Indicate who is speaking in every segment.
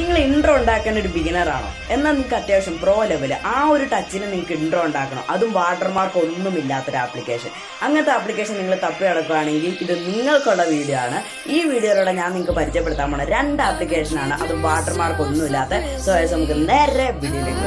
Speaker 1: നിങ്ങൾ ഇൻട്രോ ഉണ്ടാക്കാൻ ഒരു ബിഗിനർ ആണോ എന്നാൽ നിങ്ങൾക്ക് അത്യാവശ്യം പ്രോ ലെവൽ ആ ഒരു ടച്ചിന് നിങ്ങൾക്ക് ഇൻട്രോ ഉണ്ടാക്കണം അതും വാട്ടർമാർക്ക് ഒന്നും ഇല്ലാത്തൊരു ആപ്ലിക്കേഷൻ അങ്ങനത്തെ ആപ്ലിക്കേഷൻ നിങ്ങൾ തപ്പി നടക്കുകയാണെങ്കിൽ ഇത് നിങ്ങൾക്കുള്ള വീഡിയോ ആണ് ഈ വീഡിയോയിലൂടെ ഞാൻ നിങ്ങൾക്ക് പരിചയപ്പെടുത്താൻ പോണ രണ്ട് ആപ്ലിക്കേഷൻ ആണ് അതും വാട്ടർമാർക്ക് ഒന്നും ഇല്ലാത്ത സോ നമുക്ക് നേരെ വീഡിയോയിലേക്ക്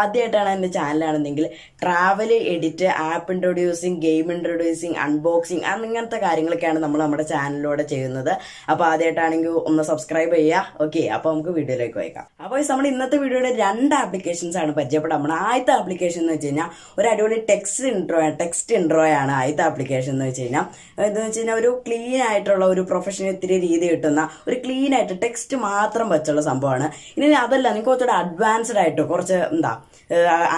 Speaker 1: ആദ്യമായിട്ടാണ് എൻ്റെ ചാനലാണെന്നെങ്കിൽ travel edit app introducing game introducing unboxing അങ്ങനത്തെ കാര്യങ്ങളൊക്കെയാണ് നമ്മൾ നമ്മുടെ ചാനലിലൂടെ ചെയ്യുന്നത് അപ്പോൾ ആദ്യമായിട്ടാണെങ്കിൽ ഒന്ന് സബ്സ്ക്രൈബ് ചെയ്യുക ഓക്കെ അപ്പോൾ നമുക്ക് വീഡിയോയിലേക്ക് വയ്ക്കാം അപ്പോൾ നമ്മൾ ഇന്നത്തെ വീഡിയോയുടെ രണ്ട് ആപ്ലിക്കേഷൻസ് ആണ് പരിചയപ്പെടാൻ നമ്മൾ ആദ്യത്തെ ആപ്ലിക്കേഷൻ എന്ന് വെച്ച് കഴിഞ്ഞാൽ ഒരു അടിപൊളി ടെക്സ്റ്റ് ഇൻട്രോ ടെക്സ്റ്റ് ഇൻട്രോയാണ് ആദ്യത്തെ ആപ്ലിക്കേഷൻ എന്ന് വെച്ച് കഴിഞ്ഞാൽ ഇതെന്ന് വെച്ച് കഴിഞ്ഞാൽ ഒരു ക്ലീൻ ആയിട്ടുള്ള ഒരു പ്രൊഫഷണൽ ഇത്തിരി രീതി കിട്ടുന്ന ഒരു ക്ലീൻ ആയിട്ട് ടെക്സ്റ്റ് മാത്രം വെച്ചുള്ള സംഭവമാണ് ഇനി അതല്ല നിങ്ങൾക്ക് കുറച്ചുകൂടെ അഡ്വാൻസ്ഡ് ആയിട്ട് കുറച്ച് എന്താ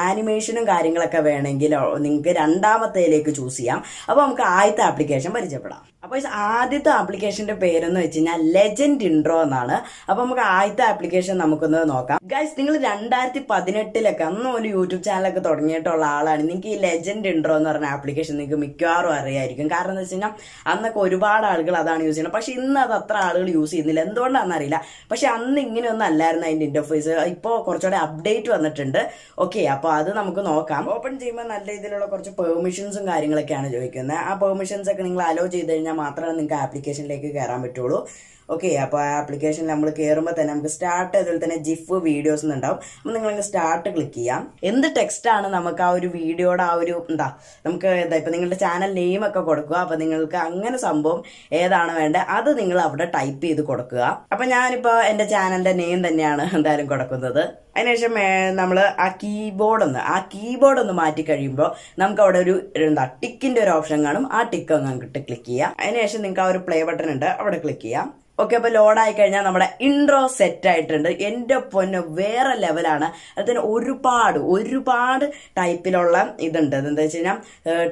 Speaker 1: ആനിമേഷനും കാര്യങ്ങളൊക്കെ വേണമെങ്കിൽ നിങ്ങൾക്ക് രണ്ടാമത്തേലേക്ക് ചൂസ് ചെയ്യാം അപ്പോൾ നമുക്ക് ആദ്യത്തെ ആപ്ലിക്കേഷൻ പരിചയപ്പെടാം അപ്പോൾ ആദ്യത്തെ ആപ്ലിക്കേഷന്റെ പേരെന്ന് വെച്ച് കഴിഞ്ഞാൽ ലെജൻഡ് ഇൻട്രോ എന്നാണ് അപ്പോൾ നമുക്ക് ആദ്യത്തെ ആപ്ലിക്കേഷൻ നമുക്കൊന്ന് നോക്കാം ഗൈസ് നിങ്ങൾ രണ്ടായിരത്തി പതിനെട്ടിലൊക്കെ അന്ന് ഒരു യൂട്യൂബ് ചാനലൊക്കെ തുടങ്ങിയിട്ടുള്ള ആളാണ് നിങ്ങൾക്ക് ഈ ലെജൻഡ് ഇൻട്രോ എന്ന് പറഞ്ഞ ആപ്ലിക്കേഷൻ നിങ്ങൾക്ക് മിക്കവാറും അറിയായിരിക്കും കാരണം എന്ന് വെച്ച് കഴിഞ്ഞാൽ അന്നൊക്കെ ഒരുപാട് ആളുകൾ അതാണ് യൂസ് ചെയ്യുന്നത് പക്ഷേ ഇന്ന് അത് അത്ര ആളുകൾ യൂസ് ചെയ്യുന്നില്ല എന്തുകൊണ്ടാണെന്ന് അറിയില്ല പക്ഷേ അന്ന് ഇങ്ങനെയൊന്നും അല്ലായിരുന്നു അതിൻ്റെ ഇൻ്റർഫേസ് ഇപ്പോൾ കുറച്ചുകൂടെ അപ്ഡേറ്റ് വന്നിട്ടുണ്ട് ഓക്കെ അപ്പോൾ അത് നമുക്ക് നോക്കാം ഓപ്പൺ ചെയ്യുമ്പോൾ നല്ല രീതിയിലുള്ള കുറച്ച് പെർമിഷൻസും കാര്യങ്ങളൊക്കെയാണ് ചോദിക്കുന്നത് ആ പെർമിഷൻസ് ഒക്കെ നിങ്ങൾ അലോ ചെയ്ത് കഴിഞ്ഞാൽ മാത്രമേ നിങ്ങൾക്ക് ആപ്ലിക്കേഷനിലേക്ക് കയറാൻ പറ്റുള്ളൂ ഓക്കെ അപ്പോൾ ആ ആപ്ലിക്കേഷൻ നമ്മൾ കയറുമ്പോൾ തന്നെ നമുക്ക് സ്റ്റാർട്ട് അതുപോലെ തന്നെ ജിഫ് വീഡിയോസ് ഉണ്ടാവും അപ്പോൾ നിങ്ങൾ സ്റ്റാർട്ട് ക്ലിക്ക് ചെയ്യാം എന്ത് ടെക്സ്റ്റ് ആണ് നമുക്ക് ആ ഒരു വീഡിയോയുടെ ആ ഒരു എന്താ നമുക്ക് എന്താ ഇപ്പൊ നിങ്ങളുടെ ചാനൽ നെയിം ഒക്കെ കൊടുക്കുക അപ്പോൾ നിങ്ങൾക്ക് അങ്ങനെ സംഭവം ഏതാണ് വേണ്ടത് അത് നിങ്ങൾ അവിടെ ടൈപ്പ് ചെയ്ത് കൊടുക്കുക അപ്പൊ ഞാനിപ്പോ എൻ്റെ ചാനലിൻ്റെ നെയിം തന്നെയാണ് എന്തായാലും കൊടുക്കുന്നത് അതിനുശേഷം നമ്മൾ ആ കീബോർഡ് ഒന്ന് ആ കീബോർഡ് ഒന്ന് മാറ്റി കഴിയുമ്പോൾ നമുക്ക് അവിടെ ഒരു എന്താ ടിക്കിന്റെ ഒരു ഓപ്ഷൻ കാണും ആ ടിക്ക് അങ്ങോട്ട് ക്ലിക്ക് ചെയ്യാം അതിനുശേഷം നിങ്ങൾക്ക് ആ ഒരു പ്ലേ ബട്ടൺ ഉണ്ട് അവിടെ ക്ലിക്ക് ചെയ്യാം ഓക്കെ അപ്പോൾ ലോഡായി കഴിഞ്ഞാൽ നമ്മുടെ ഇൻട്രോ സെറ്റ് ആയിട്ടുണ്ട് എന്റെ പൊന്ന് വേറെ ലെവലാണ് അതിന് ഒരുപാട് ഒരുപാട് ടൈപ്പിലുള്ള ഇതുണ്ട് എന്താ വെച്ച് കഴിഞ്ഞാൽ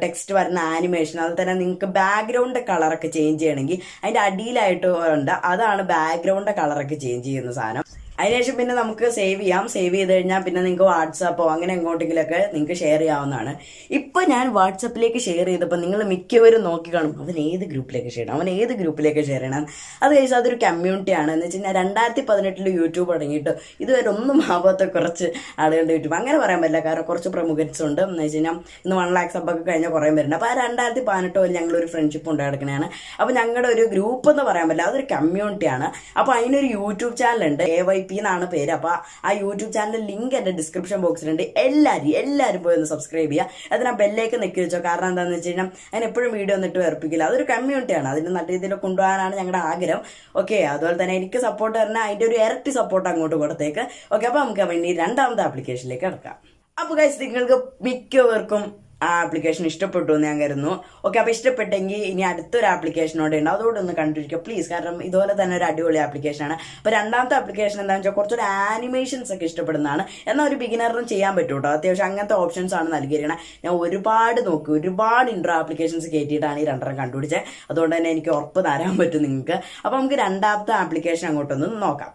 Speaker 1: ടെക്സ്റ്റ് വരുന്ന ആനിമേഷൻ അത് തന്നെ നിങ്ങൾക്ക് ബാക്ക്ഗ്രൗണ്ട് കളറൊക്കെ ചേഞ്ച് ചെയ്യണമെങ്കിൽ അതിന്റെ അടിയിലായിട്ട് ഉണ്ട് അതാണ് ബാക്ക്ഗ്രൗണ്ട് കളറൊക്കെ ചേഞ്ച് ചെയ്യുന്ന സാധനം അതിനുശേഷം പിന്നെ നമുക്ക് സേവ് ചെയ്യാം സേവ് ചെയ്ത് കഴിഞ്ഞാൽ പിന്നെ നിങ്ങൾക്ക് വാട്സാപ്പോ അങ്ങനെ എങ്ങോട്ടെങ്കിലൊക്കെ നിങ്ങൾക്ക് ഷെയർ ചെയ്യാവുന്നതാണ് ഇപ്പം ഞാൻ വാട്സപ്പിലേക്ക് ഷെയർ ചെയ്തപ്പോൾ നിങ്ങൾ മിക്കവരും നോക്കി കാണും അവൻ ഏത് ഗ്രൂപ്പിലേക്ക് ഷെയർ ചെയ്യണം അവൻ ഏത് ഗ്രൂപ്പിലേക്ക് ഷെയർ ചെയ്യണം അത് കഴിച്ച് അതൊരു കമ്മ്യൂണിറ്റിയാണ് എന്ന് വെച്ച് കഴിഞ്ഞാൽ രണ്ടായിരത്തി പതിനെട്ടിൽ യൂട്യൂബ് തുടങ്ങിയിട്ട് ഇതുവരെ ഒന്നും ആവാത്ത കുറച്ച് ആളുകളുടെ യൂട്യൂബ് അങ്ങനെ പറയാൻ പറ്റില്ല കാരണം കുറച്ച് പ്രമുഖൻസ് ഉണ്ട് എന്ന് വെച്ച് കഴിഞ്ഞാൽ ഇന്ന് വൺ ലാക്ക് സബ്ബൊക്കെ കഴിഞ്ഞ കുറേ വരുന്നുണ്ട് അപ്പോൾ ആ രണ്ടായിരത്തി പതിനെട്ട് പോലെ ഞങ്ങളൊരു ഫ്രണ്ട്ഷിപ്പ് ഉണ്ടായിരിക്കണതാണ് അപ്പോൾ ഞങ്ങളുടെ ഒരു ഗ്രൂപ്പ് എന്ന് പറയാൻ പറ്റില്ല അതൊരു കമ്മ്യൂണിറ്റിയാണ് അപ്പോൾ അതിനൊരു യൂട്യൂബ് ചാനലുണ്ട് എ വൈ പി എന്നാണ് പേര് അപ്പോൾ ആ യൂട്യൂബ് ചാനൽ ലിങ്ക് എൻ്റെ ഡിസ്ക്രിപ്ഷൻ ബോക്സിലുണ്ട് എല്ലാവരും എല്ലാവരും പോയി ഒന്ന് സബ്സ്ക്രൈബ് ചെയ്യുക ആ ബെല്ലേക്ക് നിൽക്കി വെച്ചോ കാരണം എന്താണെന്ന് വെച്ച് കഴിഞ്ഞാൽ അതിന് എപ്പോഴും വീഡിയോ ഒന്നിട്ട് വേർപ്പിക്കില്ല അതൊരു കമ്മ്യൂണിറ്റിയാണ് അതിന് നല്ല രീതിയിൽ കൊണ്ടുപോകാനാണ് ഞങ്ങളുടെ ആഗ്രഹം ഓക്കെ അതുപോലെ തന്നെ എനിക്ക് സപ്പോർട്ട് തരണം അതിൻ്റെ ഒരു ഇരട്ടി സപ്പോർട്ട് അങ്ങോട്ട് കൊടുത്തേക്ക് ഓക്കെ അപ്പോൾ നമുക്ക് വേണ്ടി രണ്ടാമത്തെ ആപ്ലിക്കേഷനിലേക്ക് കിടക്കാം അപ്പോൾ കഴിച്ച് നിങ്ങൾക്ക് മിക്കവർക്കും ആ ആപ്ലിക്കേഷൻ ഇഷ്ടപ്പെട്ടു എന്ന് ഞാൻ കരുതുന്നു ഓക്കെ അപ്പോൾ ഇഷ്ടപ്പെട്ടെങ്കിൽ ഇനി അടുത്തൊരു ആപ്ലിക്കേഷനോടെ ഉണ്ട് അതോടെ ഒന്ന് കണ്ടിരിക്കുക പ്ലീസ് കാരണം ഇതുപോലെ തന്നെ ഒരു അടിപൊളി ആപ്ലിക്കേഷനാണ് അപ്പോൾ രണ്ടാമത്തെ ആപ്ലിക്കേഷൻ എന്താണെന്ന് വെച്ചാൽ കുറച്ചൊരു ആനിമേഷൻസ് ഒക്കെ ഇഷ്ടപ്പെടുന്നതാണ് എന്നാൽ ഒരു ബിഗിനറിനും ചെയ്യാൻ പറ്റും കേട്ടോ അത്യാവശ്യം അങ്ങനത്തെ ഓപ്ഷൻസ് ആണ് നൽകിയിരിക്കുന്നത് ഞാൻ ഒരുപാട് നോക്കി ഒരുപാട് ഇൻട്രോ ആപ്ലിക്കേഷൻസ് കയറ്റിയിട്ടാണ് ഈ രണ്ടെണ്ണം കണ്ടുപിടിച്ചത് അതുകൊണ്ട് തന്നെ എനിക്ക് ഉറപ്പ് തരാൻ പറ്റും നിങ്ങൾക്ക് അപ്പോൾ നമുക്ക് രണ്ടാമത്തെ ആപ്ലിക്കേഷൻ അങ്ങോട്ടൊന്ന് നോക്കാം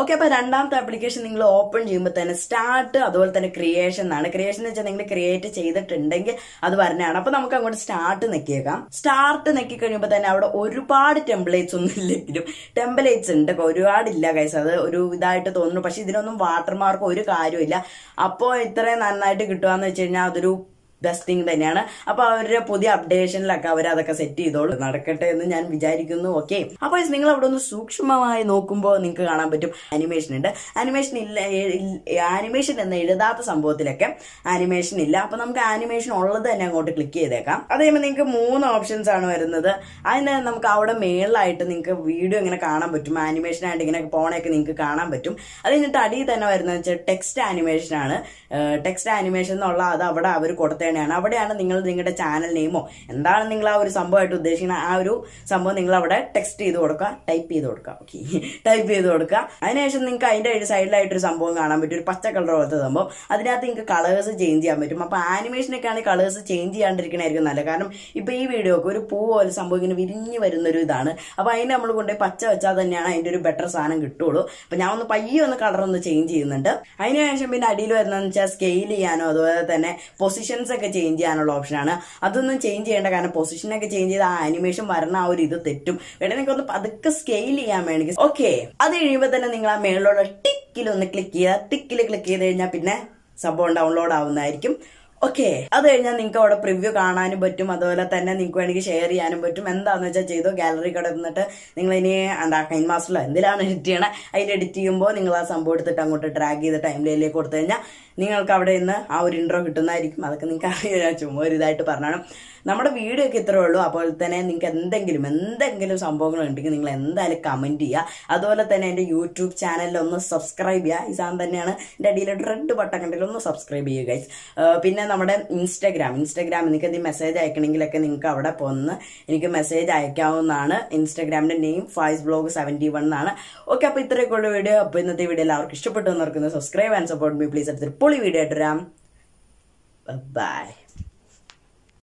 Speaker 1: ഓക്കെ അപ്പൊ രണ്ടാമത്തെ ആപ്ലിക്കേഷൻ നിങ്ങൾ ഓപ്പൺ ചെയ്യുമ്പോൾ തന്നെ സ്റ്റാർട്ട് അതുപോലെ തന്നെ ക്രിയേഷൻ എന്നാണ് ക്രിയേഷൻ എന്ന് വെച്ചാൽ നിങ്ങൾ ക്രിയേറ്റ് ചെയ്തിട്ടുണ്ടെങ്കിൽ അത് പറഞ്ഞാണ് അപ്പൊ നമുക്ക് അങ്ങോട്ട് സ്റ്റാർട്ട് നെക്കിയേക്കാം സ്റ്റാർട്ട് നെക്കി കഴിയുമ്പോൾ തന്നെ അവിടെ ഒരുപാട് ടെംപ്ലേറ്റ്സ് ഒന്നും ഇല്ലെങ്കിലും ടെംപ്ലേറ്റ്സ് ഉണ്ട് ഒരുപാട് ഇല്ല കൈസ് അത് ഒരു ഇതായിട്ട് തോന്നുന്നു പക്ഷെ ഇതിനൊന്നും വാട്ടർമാർക്ക് ഒരു കാര്യമില്ല അപ്പോൾ ഇത്രയും നന്നായിട്ട് കിട്ടുക എന്ന് വെച്ച് കഴിഞ്ഞാൽ അതൊരു ബെസ്റ്റ് തിങ് തന്നെയാണ് അപ്പൊ അവരുടെ പുതിയ അപ്ഡേഷനിലൊക്കെ അവർ അതൊക്കെ സെറ്റ് ചെയ്തോളൂ നടക്കട്ടെ എന്ന് ഞാൻ വിചാരിക്കുന്നു ഓക്കെ അപ്പോൾ നിങ്ങൾ അവിടെ ഒന്ന് സൂക്ഷ്മമായി നോക്കുമ്പോൾ നിങ്ങൾക്ക് കാണാൻ പറ്റും അനിമേഷൻ ഉണ്ട് അനിമേഷൻ ഇല്ല ആനിമേഷൻ എന്ന എഴുതാത്ത സംഭവത്തിലൊക്കെ ആനിമേഷൻ ഇല്ല അപ്പൊ നമുക്ക് ആനിമേഷൻ ഉള്ളത് തന്നെ അങ്ങോട്ട് ക്ലിക്ക് ചെയ്തേക്കാം അതേപോലെ നിങ്ങൾക്ക് മൂന്ന് ഓപ്ഷൻസ് ആണ് വരുന്നത് അതിന് നമുക്ക് അവിടെ മേളിലായിട്ട് നിങ്ങൾക്ക് വീഡിയോ ഇങ്ങനെ കാണാൻ പറ്റും ആനിമേഷൻ ആയിട്ട് ഇങ്ങനെ പോണേക്ക് നിങ്ങൾക്ക് കാണാൻ പറ്റും അത് കഴിഞ്ഞിട്ട് അടിയിൽ തന്നെ വരുന്നത് വെച്ചാൽ ടെക്സ്റ്റ് ആനിമേഷൻ ആണ് ടെക്സ്റ്റ് ആനിമേഷൻ എന്നുള്ള അത് അവിടെ അവർ കൊടുത്ത തന്നെയാണ് അവിടെയാണ് നിങ്ങൾ നിങ്ങളുടെ ചാനൽ നെയിമോ എന്താണ് നിങ്ങൾ ആ ഒരു സംഭവമായിട്ട് ഉദ്ദേശിക്കുന്ന ആ ഒരു സംഭവം നിങ്ങൾ അവിടെ ടെക്സ്റ്റ് ചെയ്ത് കൊടുക്കുക ടൈപ്പ് ചെയ്ത് കൊടുക്കുക ഓക്കെ ടൈപ്പ് ചെയ്ത് കൊടുക്കുക അതിനുശേഷം നിങ്ങൾക്ക് അതിൻ്റെ ഒരു സൈഡിലായിട്ടൊരു സംഭവം കാണാൻ പറ്റും ഒരു പച്ച കളർ പോലത്തെ സംഭവം അതിനകത്ത് നിങ്ങൾക്ക് കളേഴ്സ് ചേഞ്ച് ചെയ്യാൻ പറ്റും അപ്പോൾ ആണെങ്കിൽ കളേഴ്സ് ചേഞ്ച് ചെയ്യാണ്ടിരിക്കണായിരിക്കും നല്ല കാരണം ഇപ്പോൾ ഈ വീഡിയോക്ക് ഒരു പൂ പോലെ സംഭവം ഇങ്ങനെ വിരിഞ്ഞ് വരുന്നൊരു ഇതാണ് അപ്പോൾ അതിനെ നമ്മൾ കൊണ്ടുപോയി പച്ച വെച്ചാൽ തന്നെയാണ് അതിൻ്റെ ഒരു ബെറ്റർ സാധനം കിട്ടുള്ളൂ അപ്പോൾ ഞാൻ ഒന്ന് പയ്യെ ഒന്ന് കളർ ഒന്ന് ചേഞ്ച് ചെയ്യുന്നുണ്ട് അതിനുശേഷം പിന്നെ അടിയിൽ വരുന്നതെന്ന് വെച്ചാൽ സ്കെയിൽ ചെയ്യാനോ അതുപോലെ തന്നെ പൊസിഷൻസ് ഒക്കെ ചേഞ്ച് ചെയ്യാനുള്ള ഓപ്ഷനാണ് അതൊന്നും ചേഞ്ച് ചെയ്യേണ്ട കാരണം പൊസിഷനൊക്കെ ചേഞ്ച് ചെയ്ത് ആ ആനിമേഷൻ വരുന്ന ആ ഒരു ഇത് തെറ്റും വേണമെങ്കിൽ നിങ്ങൾക്ക് ഒന്ന് പതുക്കെ സ്കെയിൽ ചെയ്യാൻ വേണമെങ്കിൽ ഓക്കെ അത് കഴിയുമ്പോൾ തന്നെ നിങ്ങൾ ആ മേളിലുള്ള ടിക്കിൽ ഒന്ന് ക്ലിക്ക് ചെയ്യുക ടിക്കിൽ ക്ലിക്ക് ചെയ്ത് കഴിഞ്ഞാൽ പിന്നെ സംഭവം ഡൗൺലോഡ് ആവുന്നതായിരിക്കും ഓക്കെ അത് കഴിഞ്ഞാൽ നിങ്ങൾക്ക് അവിടെ പ്രിവ്യൂ കാണാനും പറ്റും അതുപോലെ തന്നെ നിങ്ങൾക്ക് വേണമെങ്കിൽ ഷെയർ ചെയ്യാനും പറ്റും എന്താണെന്ന് വെച്ചാൽ ചെയ്തോ ഗാലറി കിടന്നിട്ട് നിങ്ങൾ ഇനി എന്താ കൈൻ മാസ്റ്ററിലോ എന്തിലാണ് എഡിറ്റ് ചെയ്യണേ അതിൽ എഡിറ്റ് ചെയ്യുമ്പോൾ നിങ്ങൾ ആ സംഭവം എടുത്തിട്ട് അങ്ങോട്ട് ഡ്രാഗ് ചെയ്ത് ലൈനിലേക്ക് കൊടുത്തു കഴിഞ്ഞാൽ നിങ്ങൾക്ക് അവിടെ നിന്ന് ആ ഒരു ഇൻട്രോ കിട്ടുന്നതായിരിക്കും അതൊക്കെ നിങ്ങൾക്ക് അറിയാം ഞാൻ ചുമ്മാ ഒരു ഇതായിട്ട് പറഞ്ഞാണ് നമ്മുടെ വീഡിയോ ഒക്കെ ഇത്രേ ഉള്ളൂ അപ്പോൾ തന്നെ നിങ്ങൾക്ക് എന്തെങ്കിലും എന്തെങ്കിലും സംഭവങ്ങൾ ഉണ്ടെങ്കിൽ നിങ്ങൾ എന്തായാലും കമൻറ്റ് ചെയ്യുക അതുപോലെ തന്നെ എൻ്റെ യൂട്യൂബ് ചാനലിലൊന്ന് ഒന്ന് സബ്സ്ക്രൈബ് ചെയ്യുക ഈ സാധനം തന്നെയാണ് എൻ്റെ അടിയിലെ റെഡ് ബട്ടൺ കണ്ടിൽ ഒന്ന് സബ്സ്ക്രൈബ് ചെയ്യുക ഗൈസ് പിന്നെ നമ്മുടെ ഇൻസ്റ്റാഗ്രാം ഇൻസ്റ്റഗ്രാം നിങ്ങൾക്ക് എന്തെങ്കിലും മെസ്സേജ് അയക്കണമെങ്കിലൊക്കെ നിങ്ങൾക്ക് അവിടെ പോന്ന് എനിക്ക് മെസ്സേജ് അയക്കാവുന്നതാണ് ഇൻസ്റ്റാഗ്രാമിൻ്റെ name Faiz blog seventy one എന്നാണ് ഓക്കെ അപ്പോൾ ഉള്ള വീഡിയോ അപ്പോൾ ഇന്നത്തെ വീഡിയോ എല്ലാവർക്കും ഇഷ്ടപ്പെട്ടു എന്ന് ഓർക്കുന്നത് subscribe and support me please അടുത്തൊരു പൊളി വീഡിയോ ആയിട്ട് വരാം ബൈ